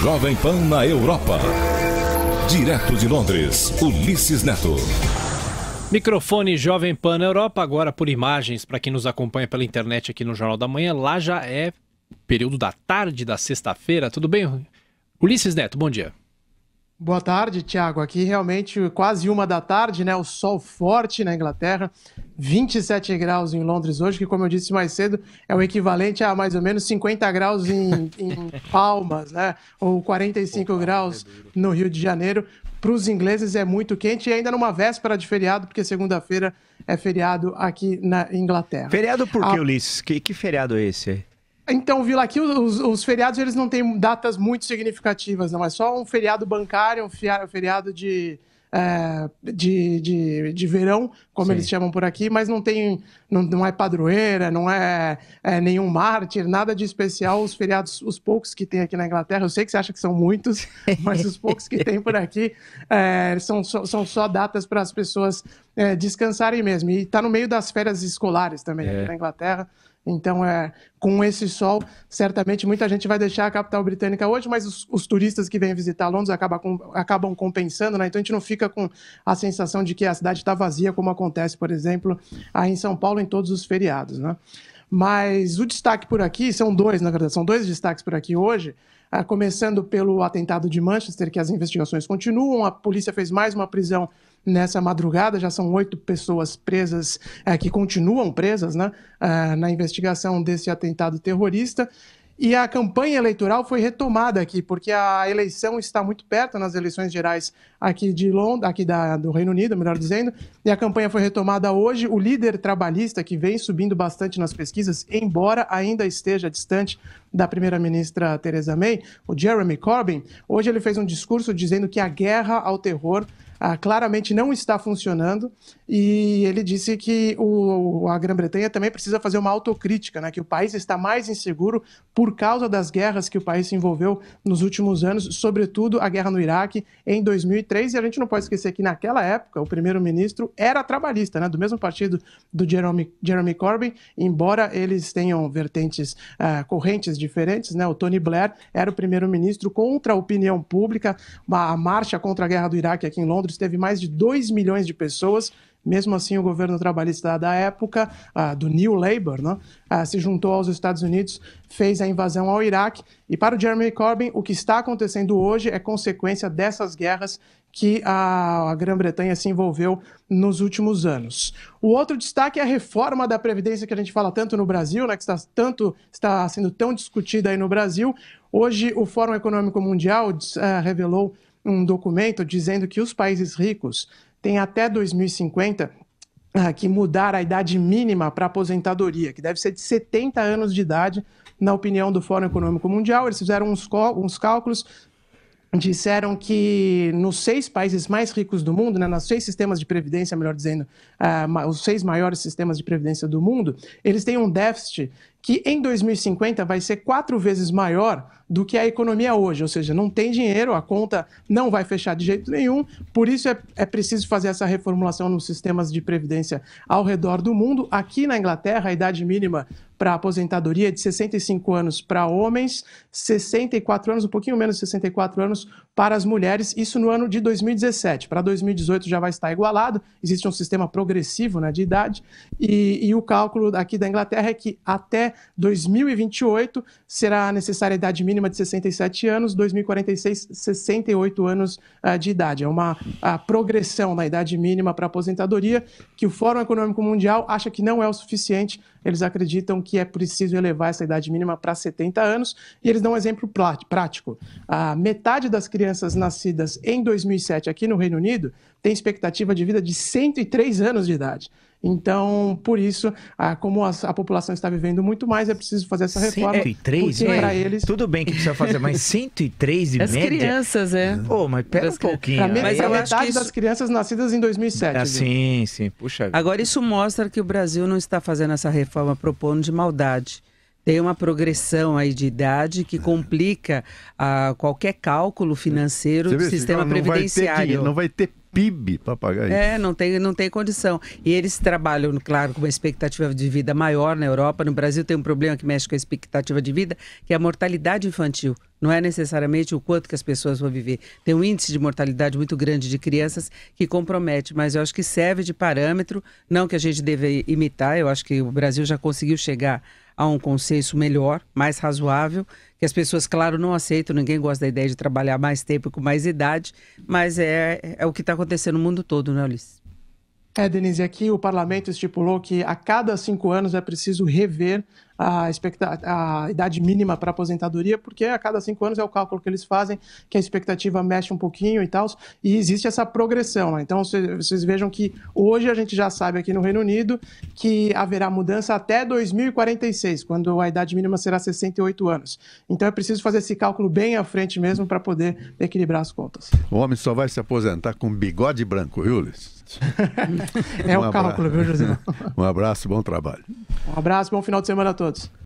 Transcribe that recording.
Jovem Pan na Europa. Direto de Londres, Ulisses Neto. Microfone Jovem Pan na Europa, agora por imagens, para quem nos acompanha pela internet aqui no Jornal da Manhã. Lá já é período da tarde da sexta-feira. Tudo bem? Ulisses Neto, bom dia. Boa tarde, Tiago. Aqui realmente quase uma da tarde, né? O sol forte na Inglaterra, 27 graus em Londres hoje, que, como eu disse mais cedo, é o equivalente a mais ou menos 50 graus em, em Palmas, né? Ou 45 Opa, graus é no Rio de Janeiro. Para os ingleses é muito quente e ainda numa véspera de feriado, porque segunda-feira é feriado aqui na Inglaterra. Feriado por quê, a... Ulisses? Que, que feriado é esse aí? Então, Vila, aqui os, os, feriados eles não têm datas muito significativas, não. É só um feriado bancário, um feriado de, é, de, de, de, verão, como Sim. eles chamam por aqui, mas não tem, não, não é padroeira, não é, é, nenhum mártir, nada de especial. Os feriados, os poucos que tem aqui na Inglaterra, eu sei que você acha que são muitos, mas os poucos que tem por aqui é, são, são só datas para as pessoas é, descansarem mesmo. E está no meio das férias escolares também aqui é. na Inglaterra. Então, é, com esse sol, certamente muita gente vai deixar a capital britânica hoje, mas os, os turistas que vêm visitar Londres acabam, acabam compensando, né? Então, a gente não fica com a sensação de que a cidade está vazia, como acontece, por exemplo, aí em São Paulo, em todos os feriados, né? Mas o destaque por aqui, são dois, na verdade, são dois destaques por aqui hoje é, começando pelo atentado de Manchester, que as investigações continuam. A polícia fez mais uma prisão nessa madrugada. Já são oito pessoas presas, é, que continuam presas né, é, na investigação desse atentado terrorista. E a campanha eleitoral foi retomada aqui, porque a eleição está muito perto nas eleições gerais aqui de Londres, aqui da, do Reino Unido, melhor dizendo, e a campanha foi retomada hoje. O líder trabalhista, que vem subindo bastante nas pesquisas, embora ainda esteja distante da primeira-ministra Theresa May, o Jeremy Corbyn, hoje ele fez um discurso dizendo que a guerra ao terror ah, claramente não está funcionando e ele disse que o, a Grã-Bretanha também precisa fazer uma autocrítica, né, que o país está mais inseguro por causa das guerras que o país se envolveu nos últimos anos, sobretudo a guerra no Iraque em 2013. 2003 e a gente não pode esquecer que naquela época o primeiro-ministro era trabalhista, né, do mesmo partido do Jeremy, Jeremy Corbyn, embora eles tenham vertentes, uh, correntes diferentes, né, o Tony Blair era o primeiro-ministro contra a opinião pública, a marcha contra a guerra do Iraque aqui em Londres teve mais de 2 milhões de pessoas, mesmo assim, o governo trabalhista da época, do New Labour, né, se juntou aos Estados Unidos, fez a invasão ao Iraque. E para o Jeremy Corbyn, o que está acontecendo hoje é consequência dessas guerras que a, Grã-Bretanha se envolveu nos últimos anos. O outro destaque é a reforma da Previdência que a gente fala tanto no Brasil, né, que está, tanto, está sendo tão discutida aí no Brasil. Hoje, o Fórum Econômico Mundial uh, revelou um documento dizendo que os países ricos tem até 2050 ah, que mudar a idade mínima para aposentadoria, que deve ser de 70 anos de idade, na opinião do Fórum Econômico Mundial. Eles fizeram uns, uns cálculos, disseram que nos seis países mais ricos do mundo, né, nos seis sistemas de previdência, melhor dizendo, uh, os seis maiores sistemas de previdência do mundo, eles têm um déficit que em 2050 vai ser quatro vezes maior do que a economia hoje, ou seja, não tem dinheiro, a conta não vai fechar de jeito nenhum, por isso é, é preciso fazer essa reformulação nos sistemas de previdência ao redor do mundo. Aqui na Inglaterra, a idade mínima para aposentadoria de 65 anos para homens, 64 anos, um pouquinho menos de 64 anos para as mulheres, isso no ano de 2017. Para 2018 já vai estar igualado, existe um sistema progressivo né, de idade, e, e o cálculo aqui da Inglaterra é que até 2028 será necessária a idade mínima de 67 anos, 2046, 68 anos uh, de idade. É uma a progressão na idade mínima para aposentadoria que o Fórum Econômico Mundial acha que não é o suficiente eles acreditam que é preciso elevar essa idade mínima para 70 anos, e eles dão um exemplo prático. A metade das crianças crianças nascidas em 2007 aqui no Reino Unido têm expectativa de vida de 103 anos de idade. Então, por isso, a, como a, a, população está vivendo muito mais, é preciso fazer essa reforma. 103? é. eles... Tudo bem que precisa fazer, mas 103 de As média? crianças, é. Pô, oh, mas pera um pouquinho. A, mas é a metade isso... das crianças nascidas em 2007. Ah, sim, sim. Puxa Agora, isso mostra que o Brasil não está fazendo essa reforma propondo de maldade tem uma progressão aí de idade que é. complica a ah, qualquer cálculo financeiro do sistema não previdenciário. Vai não vai ter PIB para pagar é, isso. É, não tem, não tem condição. E eles trabalham, claro, com uma expectativa de vida maior na Europa. No Brasil tem um problema que mexe com a expectativa de vida, que é a mortalidade infantil. Não é necessariamente o quanto que as pessoas vão viver. Tem um índice de mortalidade muito grande de crianças que compromete, mas eu acho que serve de parâmetro, não que a gente deve imitar, eu acho que o Brasil já conseguiu chegar a um consenso melhor, mais razoável, que as pessoas, claro, não aceitam, ninguém gosta da ideia de trabalhar mais tempo com mais idade, mas é, é o que está acontecendo no mundo todo, né, Ulisses? É, Denise, aqui o parlamento estipulou que a cada cinco anos é preciso rever a, a idade mínima para aposentadoria, porque a cada cinco anos é o cálculo que eles fazem, que a expectativa mexe um pouquinho e tal, e existe essa progressão. Né? Então, vocês vejam que hoje a gente já sabe aqui no Reino Unido que haverá mudança até 2046, quando a idade mínima será 68 anos. Então, é preciso fazer esse cálculo bem à frente mesmo para poder equilibrar as contas. O homem só vai se aposentar com bigode branco, viu, Exatamente. é um o cálculo, viu, José? Um abraço, bom trabalho. Um abraço, bom final de semana a todos.